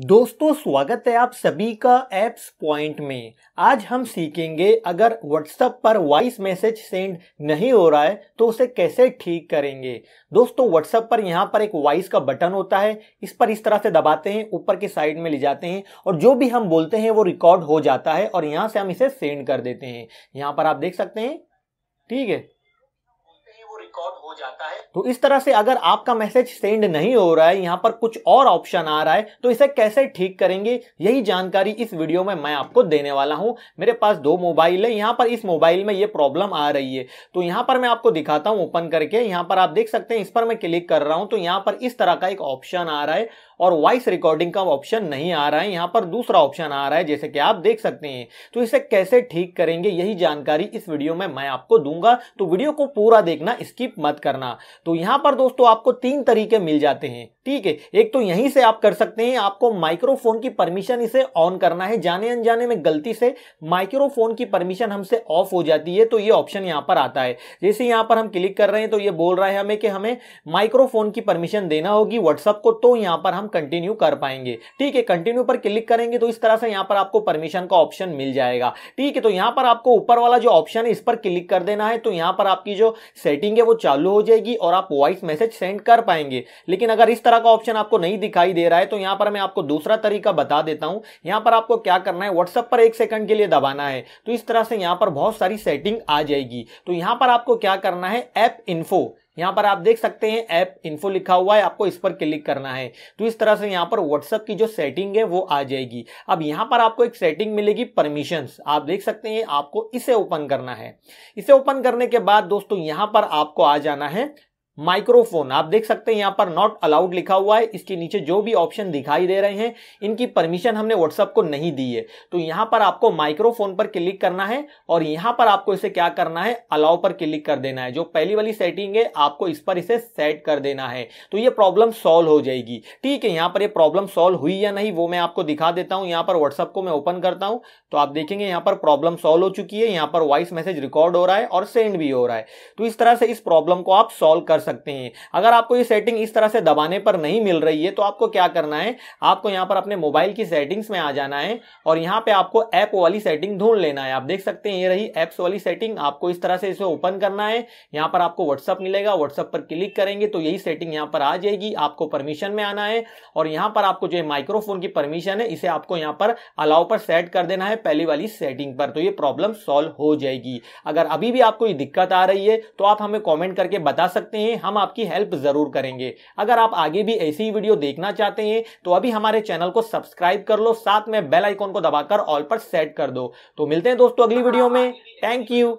दोस्तों स्वागत है आप सभी का एप्स पॉइंट में आज हम सीखेंगे अगर व्हाट्सएप पर वॉइस मैसेज सेंड नहीं हो रहा है तो उसे कैसे ठीक करेंगे दोस्तों व्हाट्सएप पर यहाँ पर एक वॉइस का बटन होता है इस पर इस तरह से दबाते हैं ऊपर के साइड में ले जाते हैं और जो भी हम बोलते हैं वो रिकॉर्ड हो जाता है और यहाँ से हम इसे सेंड कर देते हैं यहाँ पर आप देख सकते हैं ठीक है तो इस तरह से अगर आपका मैसेज सेंड नहीं हो रहा है यहाँ पर कुछ और ऑप्शन आ रहा है तो इसे कैसे ठीक करेंगे यही जानकारी इस वीडियो में मैं आपको देने वाला हूं मेरे पास दो मोबाइल है यहां पर इस मोबाइल में ये प्रॉब्लम आ रही है तो यहाँ पर मैं आपको दिखाता हूं ओपन करके यहाँ पर आप देख सकते हैं इस पर मैं क्लिक कर रहा हूँ तो यहां पर इस तरह का एक ऑप्शन आ रहा है और वॉइस रिकॉर्डिंग का ऑप्शन नहीं आ रहा है यहाँ पर दूसरा ऑप्शन आ रहा है जैसे कि आप देख सकते हैं तो इसे कैसे ठीक करेंगे यही जानकारी इस वीडियो में मैं आपको दूंगा तो वीडियो को पूरा देखना स्किप मत करना तो यहां पर दोस्तों आपको तीन तरीके मिल जाते हैं ठीक है एक तो यहीं से आप कर सकते हैं आपको माइक्रोफोन की परमिशन इसे ऑन करना है जाने अनजाने में गलती से माइक्रोफोन की परमिशन हमसे ऑफ हो जाती है तो ये ऑप्शन यहाँ पर आता है जैसे यहाँ पर हम क्लिक कर रहे हैं तो ये बोल रहा है हमें कि हमें माइक्रोफोन की परमिशन देना होगी व्हाट्सअप को तो यहाँ पर हम कंटिन्यू कर पाएंगे ठीक है कंटिन्यू पर क्लिक करेंगे तो इस तरह से यहाँ पर आपको परमिशन का ऑप्शन मिल जाएगा ठीक है तो यहाँ पर आपको ऊपर वाला जो ऑप्शन है इस पर क्लिक कर देना है तो यहाँ पर आपकी जो सेटिंग है वो चालू हो जाएगी और आप वॉइस मैसेज सेंड कर पाएंगे लेकिन अगर इस तरह तरह का ऑप्शन आपको नहीं दिखाई दे रहा है तो यहां पर मैं आपको दूसरा तरीका बता देता हूं यहां पर आपको क्या करना है व्हाट्सएप पर एक सेकंड के लिए दबाना है तो इस तरह से यहां पर बहुत सारी सेटिंग आ जाएगी तो यहां पर आपको क्या करना है ऐप इन्फो यहां पर आप देख सकते हैं ऐप इन्फो लिखा हुआ है आपको इस पर क्लिक करना है तो इस तरह से यहां पर व्हाट्सएप की जो सेटिंग है वो आ जाएगी अब यहां पर आपको एक सेटिंग मिलेगी परमिशंस आप देख सकते हैं आपको इसे ओपन करना है इसे ओपन करने के बाद दोस्तों यहां पर आपको आ जाना है माइक्रोफोन आप देख सकते हैं यहां पर नॉट अलाउड लिखा हुआ है इसके नीचे जो भी ऑप्शन दिखाई दे रहे हैं इनकी परमिशन हमने व्हाट्सएप को नहीं दी है तो यहां पर आपको माइक्रोफोन पर क्लिक करना है और यहां पर आपको इसे क्या करना है अलाउ पर क्लिक कर देना है जो पहली वाली सेटिंग है आपको इस पर इसे सेट कर देना है तो ये प्रॉब्लम सॉल्व हो जाएगी ठीक है यहां पर यह प्रॉब्लम सॉल्व हुई या नहीं वो मैं आपको दिखा देता हूं यहां पर व्हाट्सअप को मैं ओपन करता हूं तो आप देखेंगे यहां पर प्रॉब्लम सॉल्व हो चुकी है यहां पर वॉइस मैसेज रिकॉर्ड हो रहा है और सेंड भी हो रहा है तो इस तरह से इस प्रॉब्लम को आप सॉल्व कर सकते हैं अगर आपको ये सेटिंग इस तरह से दबाने पर नहीं मिल रही है तो आपको क्या करना है आपको यहाँ पर अपने मोबाइल की सेटिंग्स में आ जाना है और यहाँ पे आपको ऐप वाली सेटिंग ढूंढ लेना है आप देख सकते हैं ये रही ऐप्स वाली सेटिंग आपको इस तरह से इसे ओपन करना है यहाँ पर आपको व्हाट्सअप मिलेगा व्हाट्सअप पर क्लिक करेंगे तो यही सेटिंग यहाँ पर आ जाएगी आपको परमिशन में आना है और यहाँ पर आपको जो है माइक्रोफोन की परमिशन है इसे आपको यहाँ पर अलाउ पर सेट कर देना है पहली वाली सेटिंग पर तो ये प्रॉब्लम सॉल्व हो जाएगी अगर अभी भी आपको ये दिक्कत आ रही है तो आप हमें कॉमेंट करके बता सकते हैं में हम आपकी हेल्प ज़रूर करेंगे अगर आप आगे भी ऐसी ही वीडियो देखना चाहते हैं तो अभी हमारे चैनल को सब्सक्राइब कर लो साथ में बेल आइकॉन को दबाकर ऑल पर सेट कर दो तो मिलते हैं दोस्तों अगली वीडियो में थैंक यू